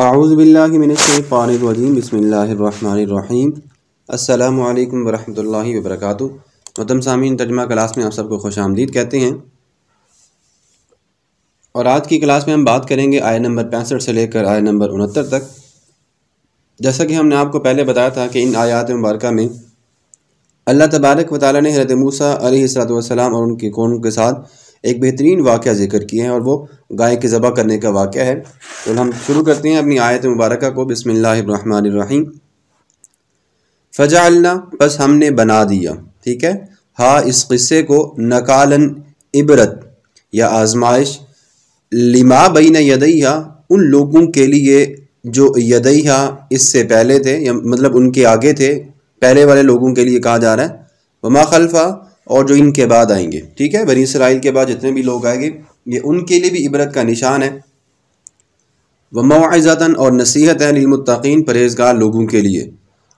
आउज़बिल्लिमिनशानवजीम बसमीम अल्लाम वरहमल वबरक मतम सामीन तर्जमा क्लास में आप सबको खुश आमदीद कहते हैं और आज की क्लास में हम बात करेंगे आय नंबर पैंसठ से लेकर आय नंबर उनहत्तर तक जैसा कि हमने आपको पहले बताया था कि इन आयात मुबारक में अल्लाह तबारक वाली ने हरत मूसा सलाम और उनके कौन के साथ एक बेहतरीन वाक़ जिक्र किए हैं और वो गाय के ज़बह करने का वाक़ है तो हम शुरू करते हैं अपनी आयत मुबारक को बसमीम फ़जालना बस हमने बना दिया ठीक है हाँ इस क़स्से को नकालन इबरत या आजमाइश लिमा बीन यदैया उन लोगों के लिए जो यदैया इससे पहले थे या मतलब उनके आगे थे पहले वाले लोगों के लिए कहा जा रहा है वमा खलफा और जो इनके बाद आएंगे ठीक है बनी इसराइल के बाद जितने भी लोग आएंगे ये उनके लिए भी इबरत का निशान है व मौज़ातन और नसीहत है लमतिन परहेजगार लोगों के लिए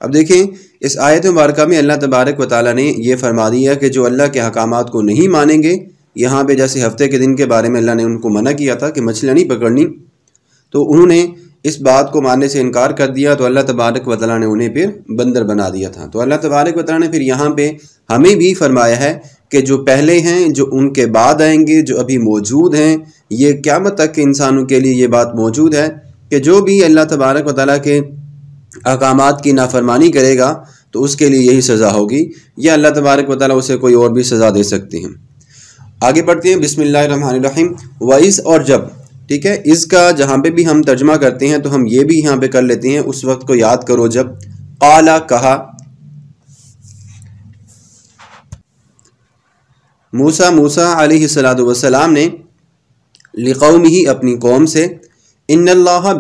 अब देखें इस आयत मुबारक में अल्लाह तबारक व ताली ने यह फरमा दिया कि जो अल्लाह के अहकाम को नहीं मानेंगे यहाँ पे जैसे हफ्ते के दिन के बारे में अल्लाह ने उनको मना किया था कि मछलियाँ नहीं पकड़नी तो उन्होंने इस बात को मानने से इनकार कर दिया तो अल्लाह तबारक वाली ने उन्हें फिर बंदर बना दिया था तो अल्लाह तबारक वाली ने फिर यहाँ पे हमें भी फरमाया है कि जो पहले हैं जो उनके बाद आएंगे जो अभी मौजूद हैं ये क्या तक के इंसानों के लिए ये बात मौजूद है कि जो भी अल्लाह तबारक वाली के अहकाम की नाफरमानी करेगा तो उसके लिए यही सज़ा होगी या अल्लाह तबारक वाली उसे कोई और भी सज़ा दे सकती हैं आगे बढ़ते हैं बिसमीम वइस और जब ठीक है इसका जहां पे भी हम तर्जमा करते हैं तो हम ये भी यहां पे कर लेते हैं उस वक्त को याद करो जब काला कहा मूसा मूसा सलाम ने लिकौम ही अपनी कौम से इन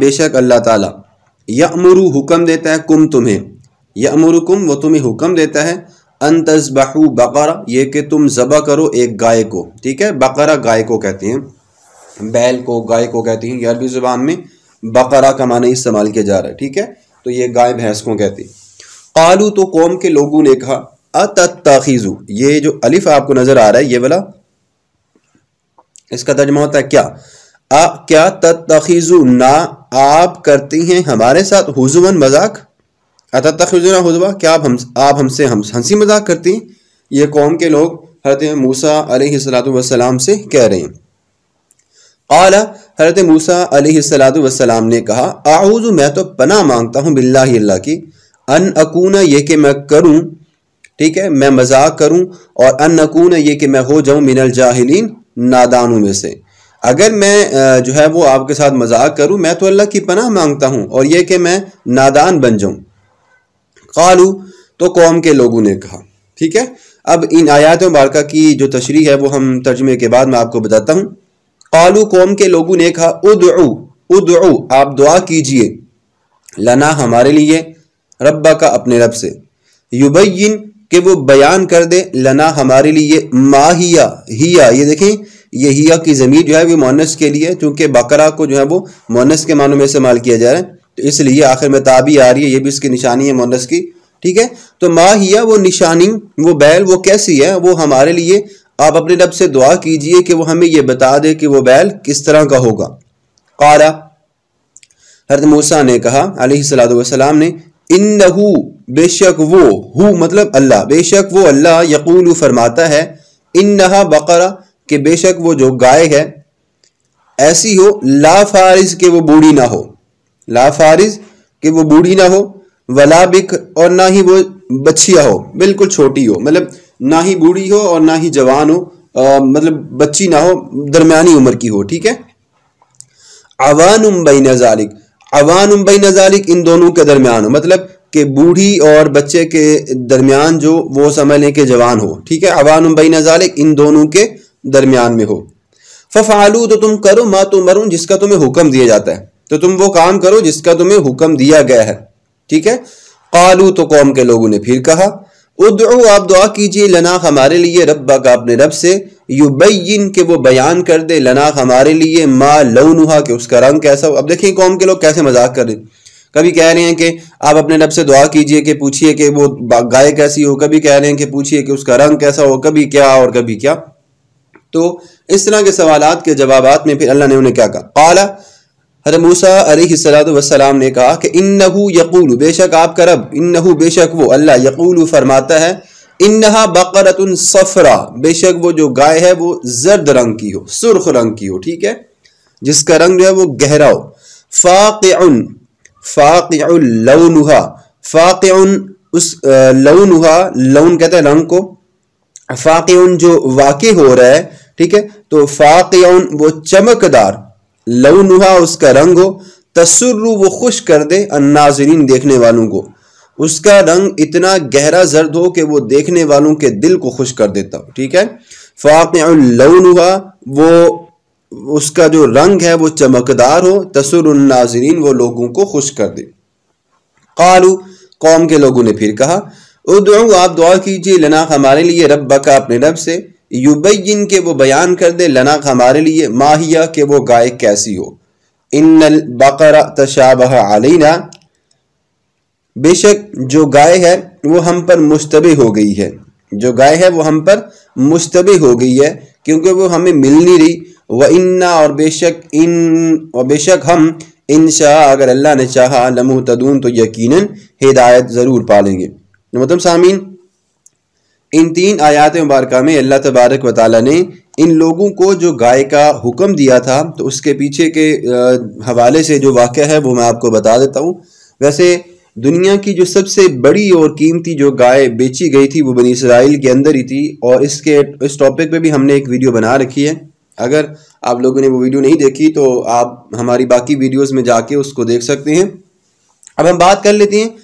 बेशक अल्लाह ताला यमरु हुक्म देता है कुम तुम्हें कुम वो तुम्हें हुक्म देता है अन तस्बहू बकरा ये कि तुम जबा करो एक गाय को ठीक है बकरा गाय को कहते हैं बैल को गाय को कहती हैं अरबी ज़ुबान में बकरा का माना इस्तेमाल किया जा रहा है ठीक है तो ये गाय भैंस को कहती है कालू तो कौम के लोगों ने कहा अतखीज़ू ये जो अलिफ आपको नज़र आ रहा है ये वाला इसका तर्जमा होता है क्या आ, क्या तखीज़ू ना आप करती हैं हमारे साथ हुजुमन मजाक अतखीज़ू ना हुजवा क्या आप हम आप हमसे हम हंसी मजाक करती हैं ये कौम के लोग हरत मूसा सलाम से कह रहे हैं आला हरत मूसा सलाम ने कहा आऊज़ मैं तो पना मांगता हूँ बिल्ला की अन अकूना ये कि मैं करूँ ठीक है मैं मजाक करूँ और अन अकूना ये कि मैं हो जाऊँ मिनल जाहलीन नादानों में से अगर मैं जो है वो आपके साथ मजाक करूँ मैं तो अल्लाह की पनाह मांगता हूँ और यह कि मैं नादान बन जाऊँ कालू तो कौम के लोगों ने कहा ठीक है अब इन आयात मुबारक की जो तशरी है वो हम तर्जमे के बाद मैं आपको बताता हूँ कालू कौम के लोगों ने कहा उदू उदू आप दुआ कीजिए लना हमारे लिए रब्बा का अपने रब से युबैन के वो बयान कर दे लना हमारे लिए माहिया हिया ये देखें ये हिया की ज़मीर जो है वो मोनस के लिए चूंकि बकरा को जो है वो मोनस के मानों में इस्तेमाल किया जा रहा है तो इसलिए आखिर में ताबी आ रही है ये भी इसकी निशानी है मोनस की ठीक है तो माहिया वो निशानी वो बैल वो कैसी है वो हमारे लिए आप अपने रब से दुआ कीजिए कि वो हमें यह बता दे कि वो बैल किस तरह का होगा कारा हरत मूसा ने कहा सलाम ने इन नहू बेशक वो हु मतलब अल्लाह बेशक वो अल्लाह यकूल फरमाता है इन नहा बकरा बेशक वो जो गाय है ऐसी हो ला फारिज के वो बूढ़ी ना हो ला फारिज के वो बूढ़ी ना हो वला बिक और ना ही वो बछिया हो बिल्कुल छोटी हो मतलब ना ही बूढ़ी हो और ना ही जवान हो आ, मतलब बच्ची ना हो दरमियानी उम्र की हो ठीक है अवान उम्बई नजालिक अवान उम्बई नजालिक इन दोनों के दरमियान हो मतलब कि बूढ़ी और बच्चे के दरमियान जो वो समझ लें कि जवान हो ठीक है अवान उम्बई नजालिक इन दोनों के दरमियान में हो फ़ालू तो तुम करो मा तो मरू जिसका तुम्हें हुक्म दिया जाता है तो तुम वो काम करो जिसका तुम्हें हुक्म दिया गया है ठीक है कालू तो कौम के लोगों ने फिर कहा उदो आप दुआ कीजिए लनाख हमारे लिए रब का अपने रब से युबैन के वो बयान कर दे लनाख हमारे लिए मा लौनुहा के उसका रंग कैसा हो अब देखिए कौम के लोग कैसे मजाक कर रहे कभी कह रहे हैं कि आप अपने रब से दुआ कीजिए कि पूछिए कि वो गाय कैसी हो कभी कह रहे हैं कि पूछिए कि उसका रंग कैसा हो कभी क्या और कभी क्या तो इस तरह के सवाल के जवाब में फिर अल्लाह ने उन्हें क्या कहा हर मूसा ने कहा कि इन यकूल बेशक आपका रब इन बेशक वो अल्लाह यकूल फरमाता है इन्नहा बकरत सफ़रा बेशक वो जो गाय है वो जर्द रंग की हो सुर्ख रंग की हो ठीक है जिसका रंग जो है वो गहरा हो फ़ाक़ फ़ाक़ लौनहा फ़ाक़ उस लौनहा लौन कहते हैं रंग को फ़ाक़ जो वाक़ हो रहा है ठीक है तो फ़ाक़ वो चमकदार लउनुहा उसका रंग हो तसुर्रु वो खुश कर दे अन्नाजरीन देखने वालों को उसका रंग इतना गहरा जर्द हो कि वो देखने वालों के दिल को खुश कर देता हो ठीक है फाक लउनुहा वो उसका जो रंग है वो चमकदार हो तसुरनाजरीन वो लोगों को खुश कर दे कालू कौम के लोगों ने फिर कहा उदू आप दुआ कीजिए लना हमारे लिए रब बका अपने रब से युबैन के वो बयान कर दे लना हमारे लिए माहिया के वो गाय कैसी हो इन बकर तशाबह आलिना बेशक जो गाय है वो हम पर मुश्तबी हो गई है जो गाय है वो हम पर मुश्तबी हो गई है क्योंकि वो हमें मिल नहीं रही व इन्ना और बेशक इन और बेशक हम इन शाह अगर अल्लाह ने चाहा लमू तदून तो यकीनन हिदायत ज़रूर पालेंगे मतलब सामीन इन तीन आयात मुबारक में अल्लाह तबारक वाली ने इन लोगों को जो गाय का हुक्म दिया था तो उसके पीछे के हवाले से जो वाक़ है वो मैं आपको बता देता हूँ वैसे दुनिया की जो सबसे बड़ी और कीमती जो गाय बेची गई थी वो बनी इसराइल के अंदर ही थी और इसके इस टॉपिक पे भी हमने एक वीडियो बना रखी है अगर आप लोगों ने वो वीडियो नहीं देखी तो आप हमारी बाकी वीडियोस में जाके उसको देख सकते हैं अब हम बात कर लेते हैं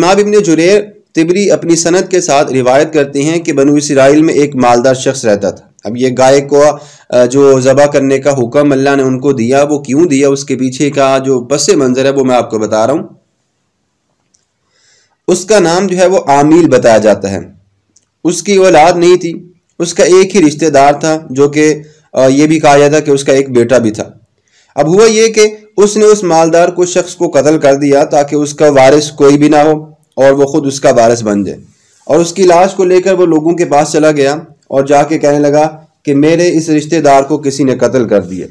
इमाम इबन जुरेर तिबरी अपनी सनत के साथ रिवायत करते हैं कि बनु इसराइल में एक मालदार शख्स रहता था अब ये गाय को जो ज़बा करने का हुक्म अल्लाह ने उनको दिया वो क्यों दिया उसके पीछे का जो पस मंज़र है वो मैं आपको बता रहा हूँ उसका नाम जो है वो आमील बताया जाता है उसकी औलाद नहीं थी उसका एक ही रिश्तेदार था जो कि ये भी कहा जाता कि उसका एक बेटा भी था अब हुआ ये कि उसने उस मालदार को शख्स को कत्ल कर दिया ताकि उसका वारिस कोई भी ना हो और वो ख़ुद उसका वारस बन जाए और उसकी लाश को लेकर वो लोगों के पास चला गया और जाके कहने लगा कि मेरे इस रिश्तेदार को किसी ने कत्ल कर दिया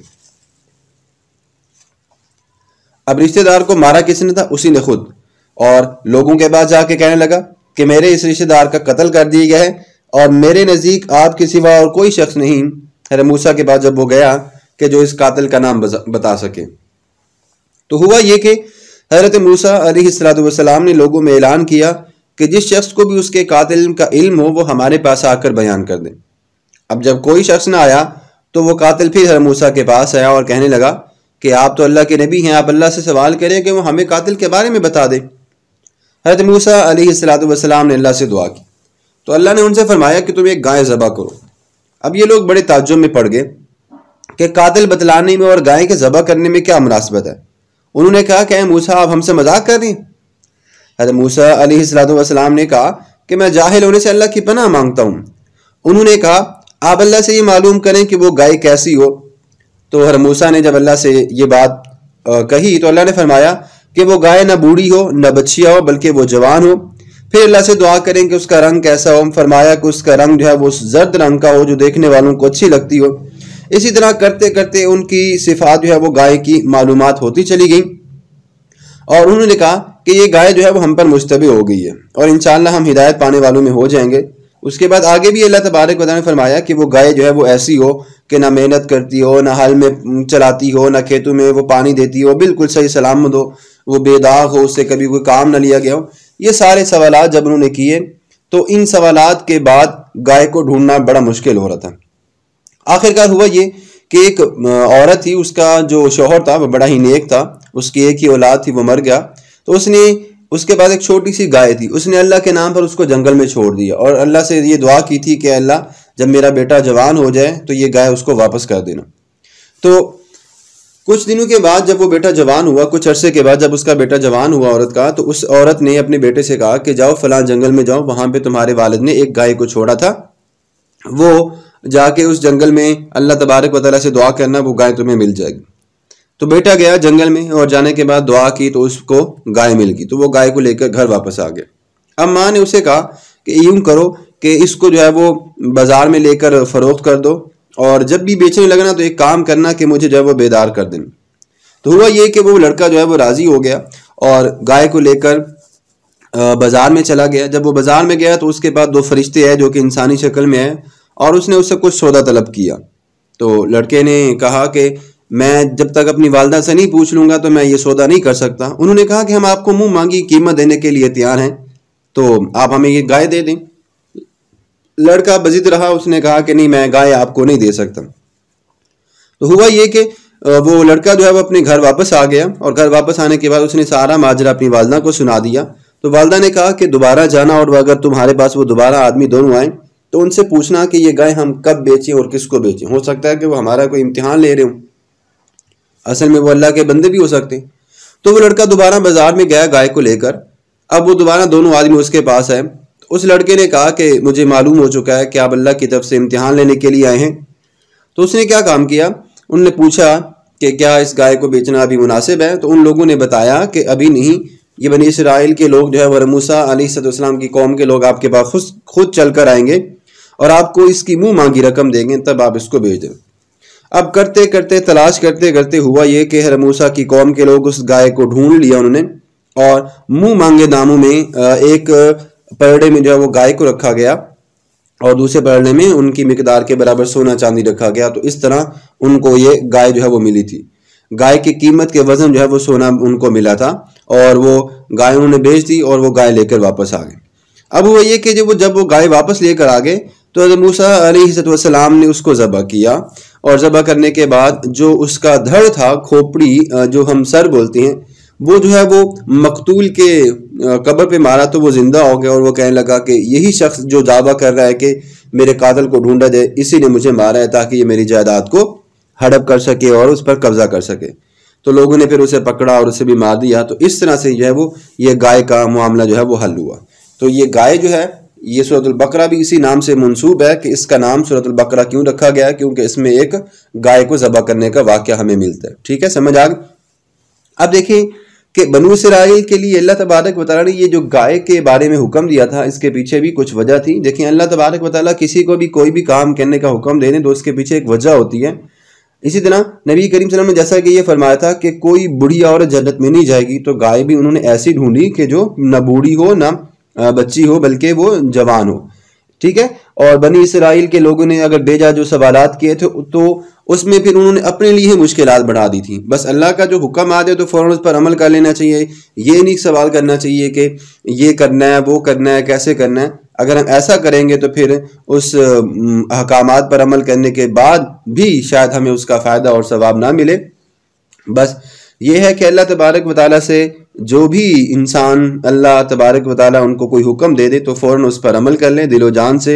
अब रिश्तेदार को मारा किसने था उसी ने खुद और लोगों के पास जाके कहने लगा कि मेरे इस रिश्तेदार का कत्ल कर दिया गया है और मेरे नज़दीक आपके सिवा और कोई शख्स नहीं हरे मूसा के पास जब वो गया कि जो इस कातिल का नाम बता सके तो हुआ ये कि हज़रत मूसा अलीसलाम ने लोगों में ऐलान किया कि जिस शख्स को भी उसके कातिल का इल्म हो वो हमारे पास आकर बयान कर दें अब जब कोई शख्स ना आया तो वो कातिल फिर हर मूसा के पास आया और कहने लगा कि आप तो अल्लाह के नबी हैं आप अल्लाह से सवाल करें कि वो हमें कातिल के बारे में बता दे हजरत मूसा अलीसलाम ने अल्लाह से दुआ की तो अल्लाह ने उनसे फरमाया कि तुम एक गाय ज़बा करो अब ये लोग बड़े ताजुब में पड़ गए कि कातिल बतलाने में और गाय के ज़बह करने में क्या मुनासबत है उन्होंने कहा कि मूसा आप हमसे मजाक कर रही अरे मूसा अलीसलाम ने कहा कि मैं जाहिल होने से अल्लाह की पनाह मांगता हूँ उन्होंने कहा आप अल्लाह से ये मालूम करें कि वो गाय कैसी हो तो हर मूसा ने जब अल्लाह से ये बात कही तो अल्लाह ने फरमाया कि वो गाय ना बूढ़ी हो ना बच्चिया हो बल्कि वो जवान हो फिर अल्लाह से दुआ करें कि उसका रंग कैसा हो फरमाया कि उसका रंग जो है वो जर्द रंग का हो जो देखने वालों को अच्छी लगती हो इसी तरह करते करते उनकी सिफात जो है वो गाय की मालूम होती चली गई और उन्होंने कहा कि ये गाय जो है वो हम पर मुश्तब हो गई है और इन हम हिदायत पाने वालों में हो जाएंगे उसके बाद आगे भी अल्लाह तबारक वाली ने फरमाया कि वो गाय जो है वो ऐसी हो कि ना मेहनत करती हो ना हल में चलाती हो ना खेतों में वो पानी देती हो बिल्कुल सही सलामत हो वो बेदाग हो उससे कभी कोई काम ना लिया गया हो ये सारे सवाल जब उन्होंने किए तो इन सवाल के बाद गाय को ढूंढना बड़ा मुश्किल हो रहा था आखिरकार हुआ ये कि एक औरत थी उसका जो शोहर था वो बड़ा ही नेक था उसकी एक ही औलाद थी वो मर गया तो उसने उसके पास एक छोटी सी गाय थी उसने अल्लाह के नाम पर उसको जंगल में छोड़ दिया और अल्लाह से ये दुआ की थी कि अल्लाह जब मेरा बेटा जवान हो जाए तो ये गाय उसको वापस कर देना तो कुछ दिनों के बाद जब वो बेटा जवान हुआ कुछ अरसे के बाद जब उसका बेटा जवान हुआ औरत का तो उस औरत ने अपने बेटे से कहा कि जाओ फलां जंगल में जाओ वहाँ पे तुम्हारे वालद ने एक गाय को छोड़ा था वो जाके उस जंगल में अल्लाह तबारक वाली से दुआ करना वो गाय तुम्हें मिल जाएगी तो बेटा गया जंगल में और जाने के बाद दुआ की तो उसको गाय मिल गई तो वो गाय को लेकर घर वापस आ गया अब माँ ने उसे कहा कि यूं करो कि इसको जो है वो बाज़ार में लेकर फ़रोख्त कर दो और जब भी बेचने लगना तो एक काम करना कि मुझे जो है वो बेदार कर दें तो हुआ ये कि वो लड़का जो है वो राज़ी हो गया और गाय को लेकर बाज़ार में चला गया जब वो बाज़ार में गया तो उसके बाद दो फरिश्ते हैं जो कि इंसानी शक्ल में है और उसने उससे कुछ सौदा तलब किया तो लड़के ने कहा कि मैं जब तक अपनी वालदा से नहीं पूछ लूंगा तो मैं ये सौदा नहीं कर सकता उन्होंने कहा कि हम आपको मुंह मांगी कीमत देने के लिए तैयार हैं तो आप हमें ये गाय दे दें लड़का बजिद रहा उसने कहा कि नहीं मैं गाय आपको नहीं दे सकता तो हुआ ये कि वो लड़का जो है वो अपने घर वापस आ गया और घर वापस आने के बाद उसने सारा माजरा अपनी वालदा को सुना दिया तो वालदा ने कहा कि दोबारा जाना और अगर तुम्हारे पास वो दोबारा आदमी दोनों आए तो उनसे पूछना कि ये गाय हम कब बेचें और किसको बेचें हो सकता है कि वो हमारा कोई इम्तिहान ले रहे हो असल में वो अल्लाह के बंदे भी हो सकते हैं तो वो लड़का दोबारा बाजार में गया गाय को लेकर अब वो दोबारा दोनों आदमी उसके पास आए उस लड़के ने कहा कि मुझे मालूम हो चुका है कि आप अल्लाह की तरफ से इम्तिहान लेने के लिए आए हैं तो उसने क्या काम किया उनने पूछा कि क्या इस गाय को बेचना अभी मुनासिब है तो उन लोगों ने बताया कि अभी नहीं ये बनी इसराइल के लोग जो है वरमूसा अली सतम की कौम के लोग आपके पास खुद खुद चल कर आएंगे और आपको इसकी मुंह मांगी रकम देंगे तब आप इसको भेज दें अब करते करते तलाश करते करते हुआ यह कि हरमूसा की कौम के लोग उस गाय को ढूंढ लिया उन्होंने और मुंह मांगे दामों में एक पर्डे में जो है वो गाय को रखा गया और दूसरे पर्डे में उनकी मकदार के बराबर सोना चांदी रखा गया तो इस तरह उनको ये गाय जो है वो मिली थी गाय की कीमत के वजन जो है वो सोना उनको मिला था और वो गाय उन्होंने बेच दी और वो गाय लेकर वापस आ गए अब वो ये कि जब वो जब वो गाय वापस लेकर आ गए तो मूसा सलाम ने उसको ज़बह किया और ज़बह करने के बाद जो उसका धड़ था खोपड़ी जो हम सर बोलते हैं वो जो है वो मकतूल के कब्र पे मारा तो वो ज़िंदा हो गया और वो कहने लगा कि यही शख्स जो दावा कर रहा है कि मेरे कातल को ढूंढा जाए इसी ने मुझे मारा है ताकि ये मेरी जायदाद को हड़प कर सके और उस पर कब्ज़ा कर सके तो लोगों ने फिर उसे पकड़ा और उसे भी मार दिया तो इस तरह से जो है वो ये गाय का मामला जो है वो हल हुआ तो ये गाय जो है ये सूरतुल्बकरा भी इसी नाम से मनसूब है कि इसका नाम सूरतुल्बकरा क्यों रखा गया है क्योंकि इसमें एक गाय को ज़बा करने का वाक़ हमें मिलता है ठीक है समझ आ अब देखें कि बनु इसराइल के लिए अल्लाह तबारक वाली ने ये जो गाय के बारे में हुक्म दिया था इसके पीछे भी कुछ वजह थी देखिए अल्लाह तबारक वाली किसी को भी कोई भी काम करने का हुक्म देने तो उसके पीछे एक वजह होती है इसी तरह नबी करीम सल्लम ने जैसा कि ये फरमाया था कि कोई बूढ़ी औरत जन्नत में नहीं जाएगी तो गाय भी उन्होंने ऐसी ढूंढी कि जो ना बूढ़ी हो ना बच्ची हो बल्कि वो जवान हो ठीक है और बनी इसराइल के लोगों ने अगर बेजा जो सवाल किए थे तो उसमें फिर उन्होंने अपने लिए मुश्किल बढ़ा दी थी बस अल्लाह का जो हुक्म आ जाए तो फ़ौर उस पर अमल कर लेना चाहिए ये नहीं सवाल करना चाहिए कि ये करना है वो करना है कैसे करना है अगर हम ऐसा करेंगे तो फिर उस अहकाम पर अमल करने के बाद भी शायद हमें उसका फ़ायदा और सवाब ना मिले बस ये है कि अल्लाह तबारक वाली से जो भी इंसान अल्लाह तबारक व उनको कोई हुक्म दे दे तो फ़ौर उस पर अमल कर लें दिलो जान से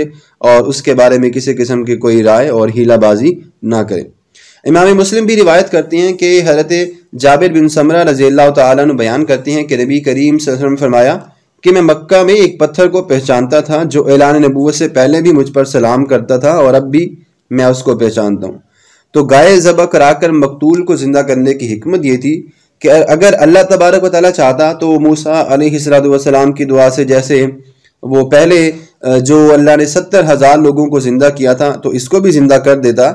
और उसके बारे में किसी किस्म की कोई राय और हीलाबाजी ना करें इमाम मुस्लिम भी रिवायत करते हैं कि हरत जाबिर बिन समरा रजी अल्लाह तन बयान करते हैं कि नबी करीम वसल्लम फरमाया कि मैं मक्का में एक पत्थर को पहचानता था जो ऐलान नबूत से पहले भी मुझ पर सलाम करता था और अब भी मैं उसको पहचानता हूँ तो गाय ज़बह कराकर मकतूल को ज़िंदा करने की हमत ये थी कि अगर अल्लाह तबारक व ताली चाहता तो मूसा सलाम की दुआ से जैसे वो पहले जो अल्लाह ने सत्तर हज़ार लोगों को ज़िंदा किया था तो इसको भी ज़िंदा कर देता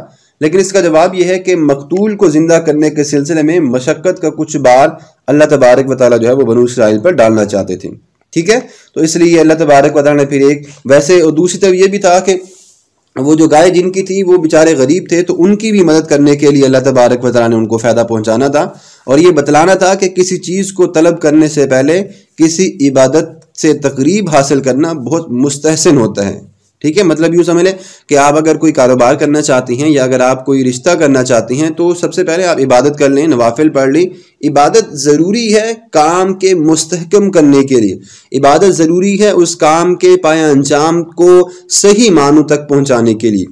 लेकिन इसका जवाब यह है कि मकतूल को ज़िंदा करने के सिलसिले में मशक्क़त का कुछ बार अल्लाह तबारक व ताली जो है वो बनू इसराइल पर डालना चाहते थे ठीक है तो इसलिए अल्लाह तबारक वाली ने फिर एक वैसे और दूसरी तरफ यह भी था कि वो जो गाय जिनकी थी वो बेचारे गरीब थे तो उनकी भी मदद करने के लिए अल्लाह तबारक वाली ने उनको फ़ायदा पहुँचाना था और ये बतलाना था कि किसी चीज़ को तलब करने से पहले किसी इबादत से तकरीब हासिल करना बहुत मुस्तहसन होता है ठीक है मतलब यूँ समझ लें कि आप अगर कोई कारोबार करना चाहती हैं या अगर आप कोई रिश्ता करना चाहती हैं तो सबसे पहले आप इबादत कर लें नवाफिल पढ़ लें इबादत ज़रूरी है काम के मुस्तकम करने के लिए इबादत ज़रूरी है उस काम के पाया अंजाम को सही मानों तक पहुँचाने के लिए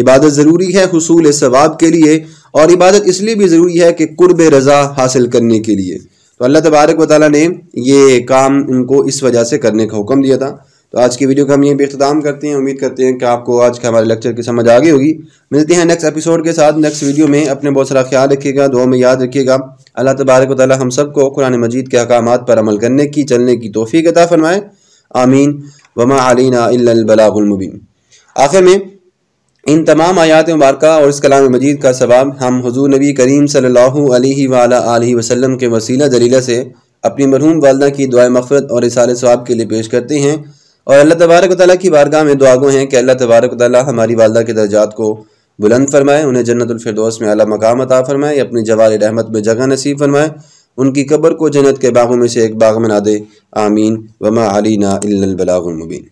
इबादत ज़रूरी है हसूल सवाब के लिए और इबादत इसलिए भी ज़रूरी है कि कुर्ब रज़ा हासिल करने के लिए तो अल्लाह तबारक वाली ने यह काम उनको इस वजह से करने का हुक्म दिया था तो आज की वीडियो का हम यहीं पर अख्ताम करते हैं उम्मीद करते हैं कि आपको आज का हमारे लेक्चर की समझ आ गई होगी मिलते हैं नेक्स्ट एपिसोड के साथ नेक्स्ट वीडियो में अपने बहुत सारा ख्याल रखिएगा दो में याद रखिएगा अल्लाह तबारक वाली हम सबको कुरान मजीद के अहकाम पर अमल करने की चलने की तोफ़ी अता फ़रमाए आमीन वमा अलीना आखिर में इन तमाम आयात मुबारक और इस कलाम मजीद का सवाब हम हजूर नबी करीम सल्ला वसलम के वसीला जलीला से अपनी मरहूम वालदा की दुआ मफ़रत और इसार स्वाब के लिए पेश करते हैं और अल्लाह तबारक ताली की बारगाह में दुआगो हैं कि अल्लाह तबारक ताली हमारी वालदा के दर्जात को बुलंद फरमाए उन्हें जन्नतफरदोस में अला मकाम अता फरमाए अपनी जवाल रहमत में जगह नसीब फरमाए उनकी कब्र को जन्नत के बागों में से एक बाग बना दे आमीन वमा अली इल्लल